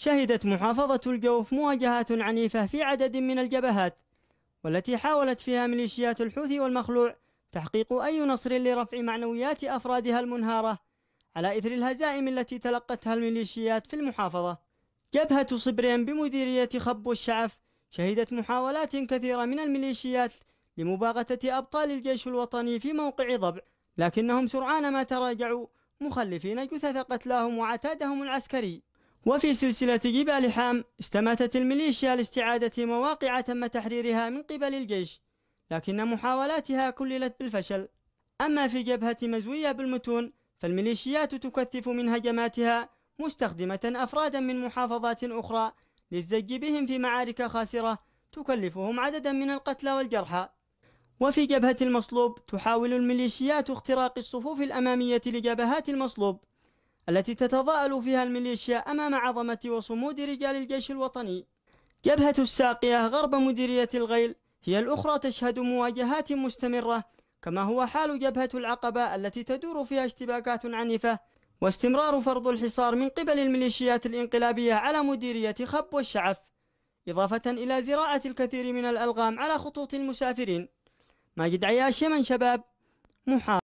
شهدت محافظة الجوف مواجهات عنيفة في عدد من الجبهات والتي حاولت فيها ميليشيات الحوثي والمخلوع تحقيق أي نصر لرفع معنويات أفرادها المنهارة على إثر الهزائم التي تلقتها الميليشيات في المحافظة جبهة صبرين بمديرية خب الشعف شهدت محاولات كثيرة من الميليشيات لمباغتة أبطال الجيش الوطني في موقع ضبع لكنهم سرعان ما تراجعوا مخلفين جثث قتلاهم وعتادهم العسكري وفي سلسلة جبال حام استماتت الميليشيا لاستعادة مواقع تم تحريرها من قبل الجيش لكن محاولاتها كللت بالفشل أما في جبهة مزوية بالمتون فالميليشيات تكثف من هجماتها مستخدمة أفرادا من محافظات أخرى للزج بهم في معارك خاسرة تكلفهم عددا من القتلى والجرحى وفي جبهة المصلوب تحاول الميليشيات اختراق الصفوف الأمامية لجبهات المصلوب التي تتضاءل فيها الميليشيا أمام عظمة وصمود رجال الجيش الوطني جبهة الساقية غرب مديرية الغيل هي الأخرى تشهد مواجهات مستمرة كما هو حال جبهة العقبة التي تدور فيها اشتباكات عنيفة واستمرار فرض الحصار من قبل الميليشيات الانقلابية على مديرية خب والشعف إضافة إلى زراعة الكثير من الألغام على خطوط المسافرين ماجد عياش يمن شباب محاضر